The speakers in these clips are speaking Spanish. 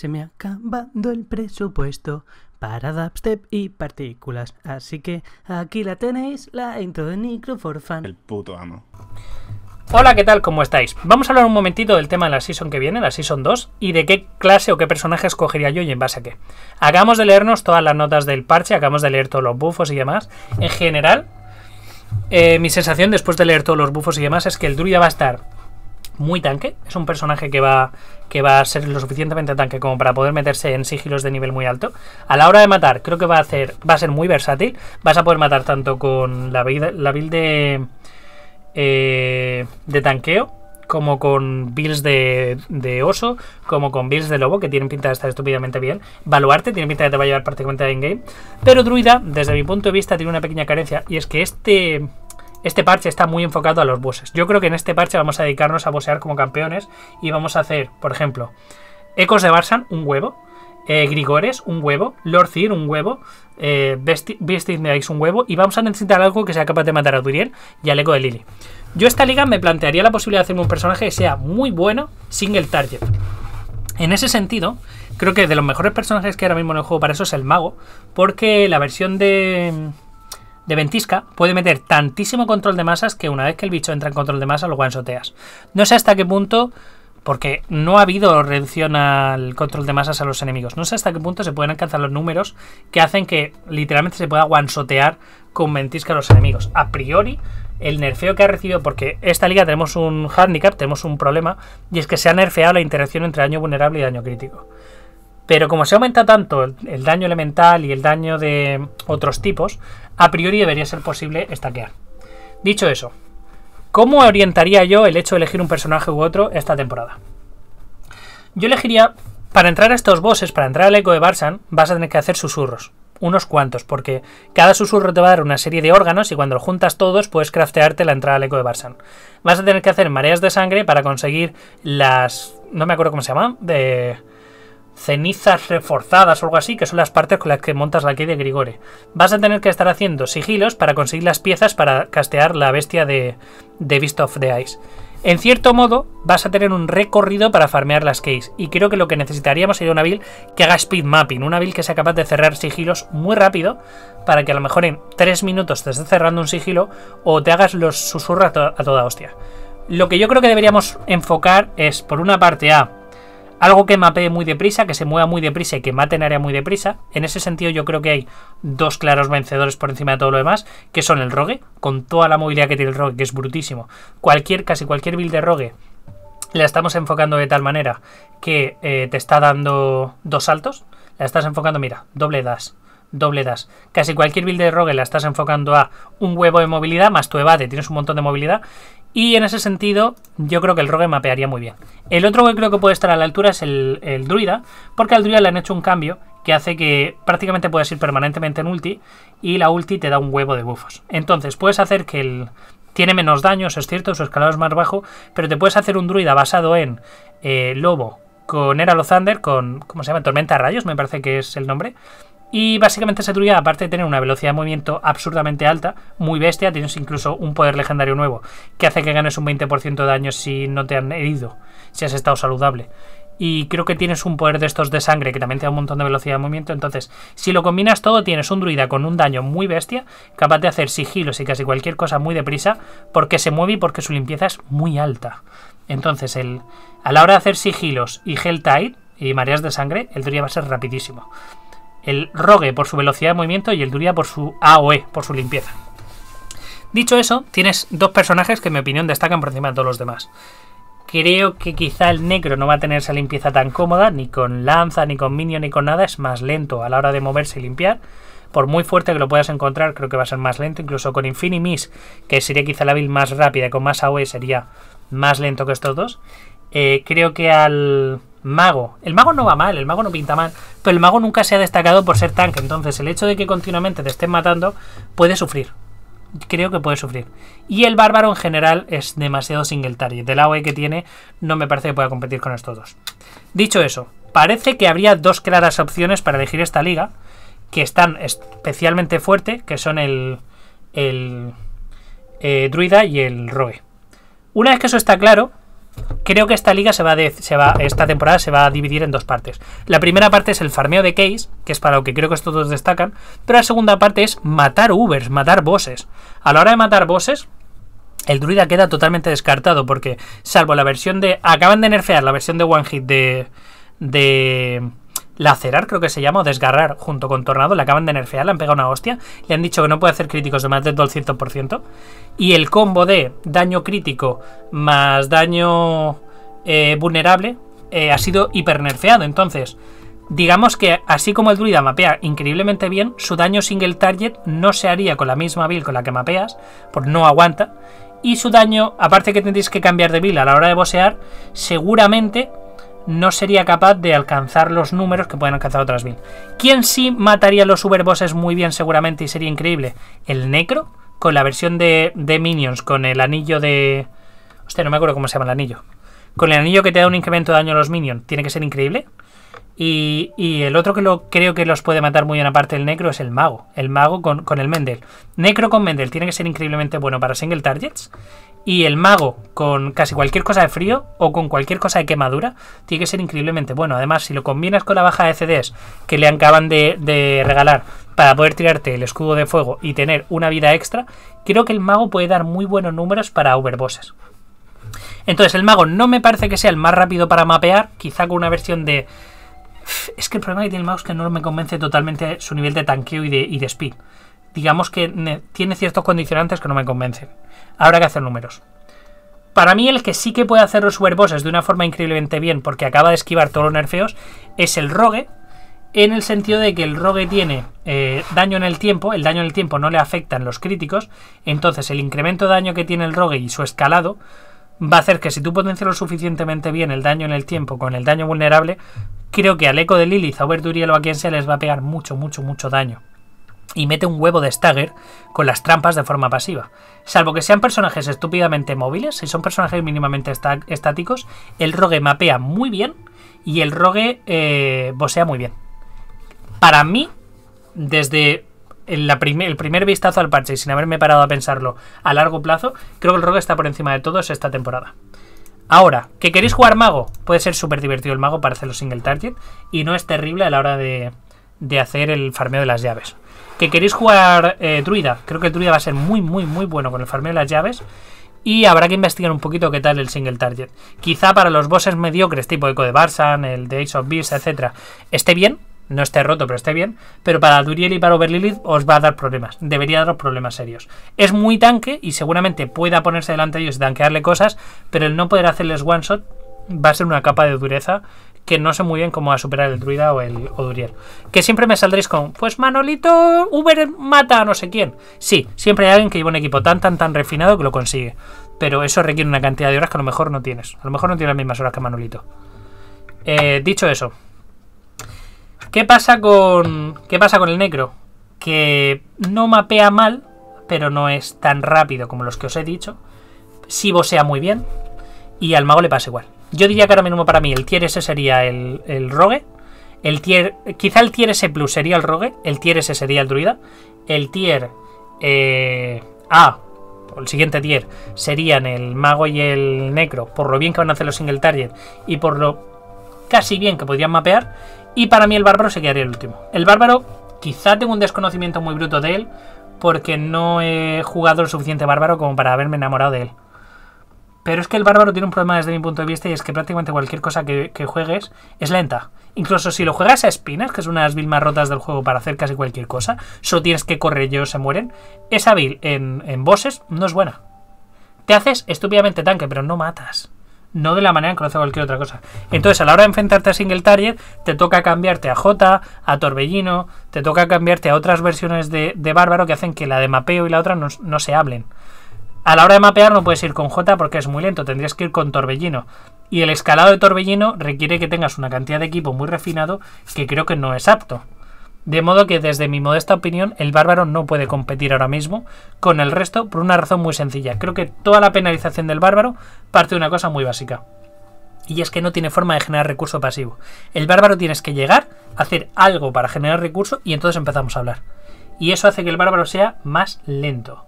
Se me ha el presupuesto para dubstep y partículas. Así que aquí la tenéis, la intro de Nicro for El puto amo. Hola, ¿qué tal? ¿Cómo estáis? Vamos a hablar un momentito del tema de la Season que viene, la Season 2, y de qué clase o qué personaje escogería yo y en base a qué. Acabamos de leernos todas las notas del parche, acabamos de leer todos los buffos y demás. En general, eh, mi sensación después de leer todos los buffos y demás es que el druida va a estar muy tanque. Es un personaje que va, que va a ser lo suficientemente tanque como para poder meterse en sigilos de nivel muy alto. A la hora de matar, creo que va a, hacer, va a ser muy versátil. Vas a poder matar tanto con la, build de, eh, de tanqueo como con builds de, de, oso, como con builds de lobo, que tienen pinta de estar estúpidamente bien. Baluarte tiene pinta de que te va a llevar prácticamente a game Pero Druida, desde mi punto de vista, tiene una pequeña carencia, y es que este este parche está muy enfocado a los bosses. Yo creo que en este parche vamos a dedicarnos a bosear como campeones y vamos a hacer, por ejemplo, Ecos de Barsan, un huevo. Eh, Grigores, un huevo. Lord un huevo. Eh, Beast un huevo. Y vamos a necesitar algo que sea capaz de matar a Duriel y al Eco de Lily. Yo esta liga me plantearía la posibilidad de hacerme un personaje que sea muy bueno, single target. En ese sentido, creo que de los mejores personajes que ahora mismo en el juego para eso es el mago, porque la versión de de ventisca puede meter tantísimo control de masas que una vez que el bicho entra en control de masa lo guansoteas. No sé hasta qué punto, porque no ha habido reducción al control de masas a los enemigos, no sé hasta qué punto se pueden alcanzar los números que hacen que literalmente se pueda guansotear con ventisca a los enemigos. A priori, el nerfeo que ha recibido, porque esta liga tenemos un handicap, tenemos un problema, y es que se ha nerfeado la interacción entre daño vulnerable y daño crítico. Pero como se aumenta tanto el, daño elemental y el daño de otros tipos, a priori debería ser posible estaquear. Dicho eso, ¿cómo orientaría yo el hecho de elegir un personaje u otro esta temporada? Yo elegiría, para entrar a estos bosses, para entrar al eco de Barsan, vas a tener que hacer susurros unos cuantos, porque cada susurro te va a dar una serie de órganos y cuando lo juntas todos puedes craftearte la entrada al eco de Barsan. Vas a tener que hacer mareas de sangre para conseguir las... no me acuerdo cómo se llaman... de cenizas reforzadas o algo así, que son las partes con las que montas la key de Grigore. Vas a tener que estar haciendo sigilos para conseguir las piezas para castear la bestia de, de Beast of the Ice. En cierto modo, vas a tener un recorrido para farmear las keys, y creo que lo que necesitaríamos sería una build que haga speed mapping, una build que sea capaz de cerrar sigilos muy rápido, para que a lo mejor en 3 minutos te estés cerrando un sigilo o te hagas los susurros a toda hostia. Lo que yo creo que deberíamos enfocar es, por una parte, a algo que mapee muy deprisa, que se mueva muy deprisa y que mate en área muy deprisa. En ese sentido yo creo que hay dos claros vencedores por encima de todo lo demás, que son el Rogue, con toda la movilidad que tiene el Rogue, que es brutísimo. Cualquier, casi cualquier build de Rogue la estamos enfocando de tal manera que eh, te está dando dos saltos. La estás enfocando, mira, doble dash, doble dash. Casi cualquier build de Rogue la estás enfocando a un huevo de movilidad más tu evade, tienes un montón de movilidad. Y en ese sentido, yo creo que el rogue mapearía muy bien. El otro que creo que puede estar a la altura es el, druida, porque al druida le han hecho un cambio que hace que prácticamente puedas ir permanentemente en ulti y la ulti te da un huevo de bufos. Entonces puedes hacer que el... Tiene menos daños es cierto, su escalado es más bajo, pero te puedes hacer un druida basado en eh, lobo con Eralo Thunder, con... ¿Cómo se llama? Tormenta Rayos, me parece que es el nombre y básicamente esa druida, aparte de tener una velocidad de movimiento absurdamente alta, muy bestia, tienes incluso un poder legendario nuevo, que hace que ganes un 20% de daño si no te han herido, si has estado saludable. Y creo que tienes un poder de estos de sangre, que también te da un montón de velocidad de movimiento. Entonces, si lo combinas todo, tienes un druida con un daño muy bestia, capaz de hacer sigilos y casi cualquier cosa muy deprisa, porque se mueve y porque su limpieza es muy alta. Entonces, el, a la hora de hacer sigilos y tide y mareas de sangre, el druida va a ser rapidísimo el Rogue por su velocidad de movimiento y el duria por su AOE, por su limpieza. Dicho eso, tienes dos personajes que en mi opinión destacan por encima de todos los demás. Creo que quizá el negro no va a tener esa limpieza tan cómoda, ni con lanza, ni con minion, ni con nada, es más lento a la hora de moverse y limpiar. Por muy fuerte que lo puedas encontrar, creo que va a ser más lento. Incluso con Miss, que sería quizá la build más rápida, y con más AOE sería más lento que estos dos. Eh, creo que al, mago. El mago no va mal, el mago no pinta mal, pero el mago nunca se ha destacado por ser tanque. Entonces, el hecho de que continuamente te estén matando puede sufrir. Creo que puede sufrir. Y el bárbaro en general es demasiado single target. Del AOE que tiene, no me parece que pueda competir con estos dos. Dicho eso, parece que habría dos claras opciones para elegir esta liga que están especialmente fuerte, que son el, el eh, druida y el roe. Una vez que eso está claro, creo que esta liga se va, esta temporada se va a dividir en dos partes. La primera parte es el farmeo de case, que es para lo que creo que estos dos destacan, pero la segunda parte es matar Ubers, matar bosses. A la hora de matar bosses, el druida queda totalmente descartado, porque salvo la versión de... Acaban de nerfear la versión de One Hit de... de lacerar, creo que se llama, o desgarrar, junto con Tornado. Le acaban de nerfear, le han pegado una hostia. Le han dicho que no puede hacer críticos de más del 200%. Y el combo de daño crítico más daño eh, vulnerable eh, ha sido hipernerfeado. Entonces, digamos que así como el druida mapea increíblemente bien, su daño single target no se haría con la misma build con la que mapeas, por no aguanta. Y su daño, aparte que tendréis que cambiar de build a la hora de bosear, seguramente no sería capaz de alcanzar los números que pueden alcanzar otras mil. ¿Quién sí mataría a los superbosses muy bien seguramente y sería increíble? El Necro, con la versión de, de Minions, con el anillo de... Hostia, no me acuerdo cómo se llama el anillo. Con el anillo que te da un incremento de daño a los Minions. Tiene que ser increíble. Y, y, el otro que creo que los puede matar muy bien aparte del Necro es el Mago. El Mago con, con, el Mendel. Necro con Mendel tiene que ser increíblemente bueno para single targets. Y el mago, con casi cualquier cosa de frío o con cualquier cosa de quemadura, tiene que ser increíblemente bueno. Además, si lo combinas con la baja de CDs que le acaban de, de regalar para poder tirarte el escudo de fuego y tener una vida extra, creo que el mago puede dar muy buenos números para overbosses. Entonces, el mago no me parece que sea el más rápido para mapear, quizá con una versión de. Es que el problema que tiene el mago es que no me convence totalmente su nivel de tanqueo y de, y de speed digamos que tiene ciertos condicionantes que no me convencen. Habrá que hacer números. Para mí el que sí que puede hacer los superbosses de una forma increíblemente bien, porque acaba de esquivar todos los nerfeos, es el rogue, en el sentido de que el rogue tiene eh, daño en el tiempo, el daño en el tiempo no le afectan los críticos, entonces el incremento de daño que tiene el rogue y su escalado va a hacer que si tú potencias lo suficientemente bien el daño en el tiempo con el daño vulnerable, creo que al eco de Lilith, a Verduriel o a quien sea les va a pegar mucho, mucho, mucho daño y mete un huevo de stagger con las trampas de forma pasiva. Salvo que sean personajes estúpidamente móviles, si son personajes mínimamente estáticos, el rogue mapea muy bien y el rogue eh, bosea muy bien. Para mí, desde el primer, vistazo al parche y sin haberme parado a pensarlo a largo plazo, creo que el rogue está por encima de todos esta temporada. Ahora, que queréis jugar mago, puede ser súper divertido el mago para hacerlo single target y no es terrible a la hora de hacer el farmeo de las llaves que queréis jugar eh, druida. Creo que el druida va a ser muy, muy, muy bueno con el farmeo de las llaves. Y habrá que investigar un poquito qué tal el single target. Quizá para los bosses mediocres, tipo Eco de Barsan, el de Ace of Beasts, etc., esté bien, no esté roto, pero esté bien. Pero para Duriel y para Overlilith os va a dar problemas. Debería daros problemas serios. Es muy tanque y seguramente pueda ponerse delante de ellos y tanquearle cosas, pero el no poder hacerles one shot va a ser una capa de dureza que no sé muy bien cómo va a superar el druida o el durier Que siempre me saldréis con, pues Manolito Uber mata a no sé quién. Sí, siempre hay alguien que lleva un equipo tan, tan, tan refinado que lo consigue. Pero eso requiere una cantidad de horas que a lo mejor no tienes. A lo mejor no tienes las mismas horas que Manolito. Eh, dicho eso, ¿qué pasa con, qué pasa con el negro? Que no mapea mal, pero no es tan rápido como los que os he dicho. Si bosea muy bien y al mago le pasa igual. Yo diría que ahora mismo para mí el tier S sería el, rogue. El tier, quizá el tier S Plus sería el rogue. El tier S sería el druida. El tier eh, A, ah, el siguiente tier, serían el mago y el negro, Por lo bien que van a hacer los single target y por lo casi bien que podrían mapear. Y para mí el bárbaro se quedaría el último. El bárbaro, quizá tengo un desconocimiento muy bruto de él. Porque no he jugado el suficiente bárbaro como para haberme enamorado de él. Pero es que el bárbaro tiene un problema desde mi punto de vista y es que prácticamente cualquier cosa que, juegues es lenta. Incluso si lo juegas a espinas, que es una de las builds más rotas del juego para hacer casi cualquier cosa, solo tienes que correr y ellos se mueren, esa build en, en bosses no es buena. Te haces estúpidamente tanque, pero no matas. No de la manera en que lo hace cualquier otra cosa. Entonces, a la hora de enfrentarte a single target, te toca cambiarte a J, a Torbellino, te toca cambiarte a otras versiones de, de Bárbaro que hacen que la de mapeo y la otra no, no se hablen. A la hora de mapear no puedes ir con J porque es muy lento, tendrías que ir con Torbellino. Y el escalado de Torbellino requiere que tengas una cantidad de equipo muy refinado que creo que no es apto. De modo que desde mi modesta opinión el bárbaro no puede competir ahora mismo con el resto por una razón muy sencilla. Creo que toda la penalización del bárbaro parte de una cosa muy básica. Y es que no tiene forma de generar recurso pasivo. El bárbaro tienes que llegar, hacer algo para generar recurso y entonces empezamos a hablar. Y eso hace que el bárbaro sea más lento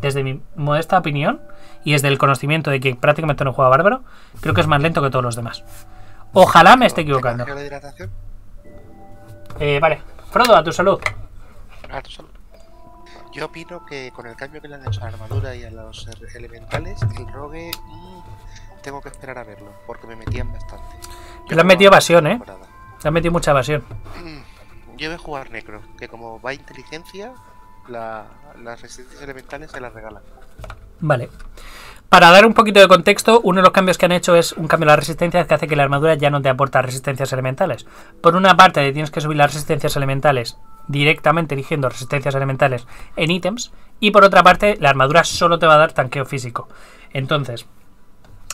desde mi modesta opinión y desde el conocimiento de que prácticamente no juega bárbaro, creo que es más lento que todos los demás. Ojalá me esté equivocando. Eh, vale, Frodo, a tu salud. A tu salud. Yo opino que con el cambio que le han hecho a la armadura y a los er, elementales, el rogue mm, tengo que esperar a verlo, porque me metían bastante. Yo le han metido evasión, ¿eh? Le han metido mucha evasión. Mm, yo voy a jugar necro, que como va inteligencia, las resistencias elementales se las regalan. Vale. Para dar un poquito de contexto, uno de los cambios que han hecho es un cambio en la resistencia que hace que la armadura ya no te aporta resistencias elementales. Por una parte, tienes que subir las resistencias elementales directamente eligiendo resistencias elementales en ítems. Y por otra parte, la armadura solo te va a dar tanqueo físico. Entonces,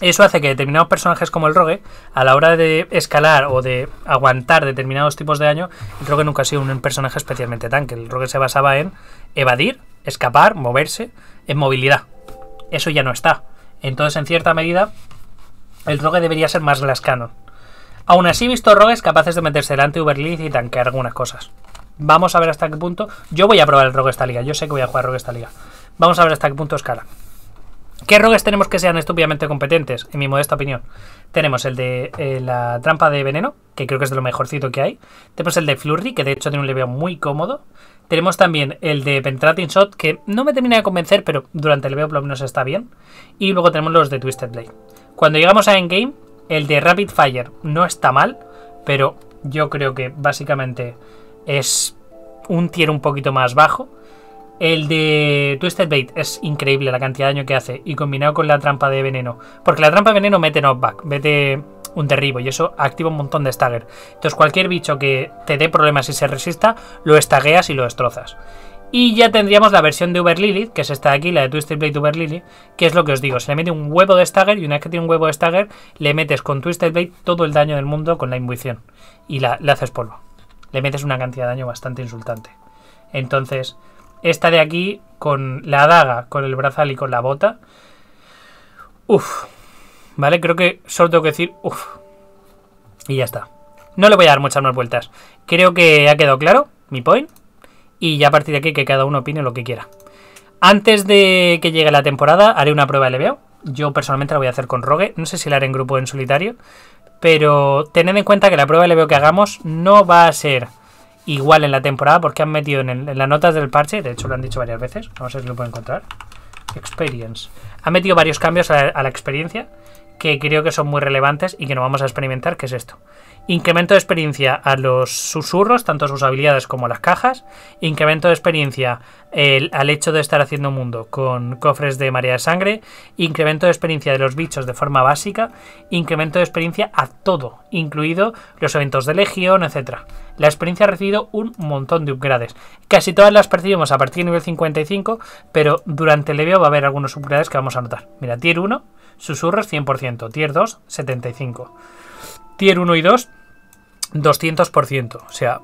eso hace que determinados personajes como el Rogue, a la hora de escalar o de aguantar determinados tipos de daño, creo que nunca ha sido un personaje especialmente tanque. El Rogue se basaba en evadir, escapar, moverse, en movilidad. Eso ya no está. Entonces, en cierta medida, el rogue debería ser más lascano Aún así, he visto rogues capaces de meterse delante de Uberlitz y tanquear algunas cosas. Vamos a ver hasta qué punto. Yo voy a probar el rogue esta liga. Yo sé que voy a jugar rogue esta liga. Vamos a ver hasta qué punto escala ¿Qué rogues tenemos que sean estúpidamente competentes? En mi modesta opinión. Tenemos el de eh, la trampa de veneno, que creo que es de lo mejorcito que hay. Tenemos el de Flurry, que de hecho tiene un leveo muy cómodo. Tenemos también el de Penetrating Shot, que no me termina de convencer, pero durante el veo por lo menos está bien. Y luego tenemos los de Twisted Blade. Cuando llegamos a Endgame, el de Rapid Fire no está mal, pero yo creo que básicamente es un tier un poquito más bajo. El de Twisted Blade es increíble la cantidad de daño que hace y combinado con la trampa de veneno. Porque la trampa de veneno mete knockback, mete un derribo y eso activa un montón de stagger. Entonces cualquier bicho que te dé problemas y se resista, lo estagueas y lo destrozas. Y ya tendríamos la versión de Uber Lilith, que es esta de aquí, la de Twisted Blade Uber Lilith, que es lo que os digo, se le mete un huevo de stagger y una vez que tiene un huevo de stagger, le metes con Twisted Blade todo el daño del mundo con la imbuición y la, le haces polvo. Le metes una cantidad de daño bastante insultante. Entonces, esta de aquí, con la daga, con el brazal y con la bota, uff, ¿Vale? Creo que solo tengo que decir... uff Y ya está. No le voy a dar muchas más vueltas. Creo que ha quedado claro mi point. Y ya a partir de aquí que cada uno opine lo que quiera. Antes de que llegue la temporada haré una prueba de LBO. Yo personalmente la voy a hacer con Rogue. No sé si la haré en grupo o en solitario. Pero tened en cuenta que la prueba de LBO que hagamos no va a ser igual en la temporada porque han metido en, las notas del parche. De hecho lo han dicho varias veces. Vamos a ver si lo puedo encontrar. Experience. ha metido varios cambios a la experiencia que creo que son muy relevantes y que no vamos a experimentar, que es esto. Incremento de experiencia a los susurros, tanto sus habilidades como las cajas. Incremento de experiencia al hecho de estar haciendo mundo con cofres de marea de sangre. Incremento de experiencia de los bichos de forma básica. Incremento de experiencia a todo, incluido los eventos de legión, etc. La experiencia ha recibido un montón de upgrades. Casi todas las percibimos a partir de nivel 55, pero durante el leveo va a haber algunos upgrades que vamos a notar. Mira, tier 1 susurros 100%, tier 2 75%, tier 1 y 2 200%, o sea,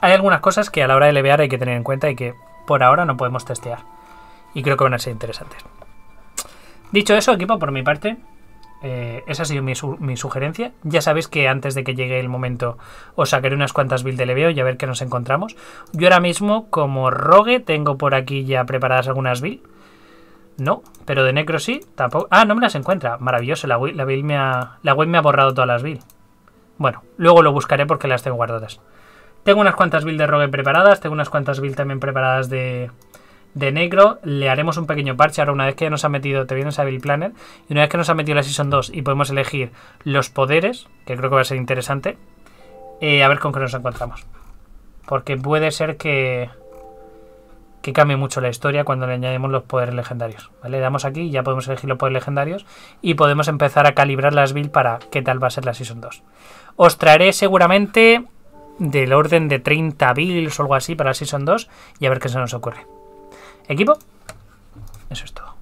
hay algunas cosas que a la hora de levear hay que tener en cuenta y que por ahora no podemos testear. Y creo que van a ser interesantes. Dicho eso, equipo, por mi parte, eh, esa ha sido mi, mi, sugerencia. Ya sabéis que antes de que llegue el momento os sacaré unas cuantas build de leveo y a ver qué nos encontramos. Yo ahora mismo, como rogue, tengo por aquí ya preparadas algunas build. No, pero de negro sí, tampoco. Ah, no me las encuentra. Maravilloso, la web, la me, ha, la me ha borrado todas las builds. Bueno, luego lo buscaré porque las tengo guardadas. Tengo unas cuantas builds de Rogue preparadas, tengo unas cuantas builds también preparadas de, de negro, le haremos un pequeño parche. Ahora, una vez que nos ha metido, te vienes a Bill Planner, y una vez que nos ha metido la Season 2 y podemos elegir los poderes, que creo que va a ser interesante, eh, a ver con qué nos encontramos. Porque puede ser que, que cambie mucho la historia cuando le añadimos los poderes legendarios. Le damos aquí y ya podemos elegir los poderes legendarios y podemos empezar a calibrar las builds para qué tal va a ser la Season 2. Os traeré seguramente del orden de 30 builds o algo así para la Season 2 y a ver qué se nos ocurre. ¿Equipo? Eso es todo.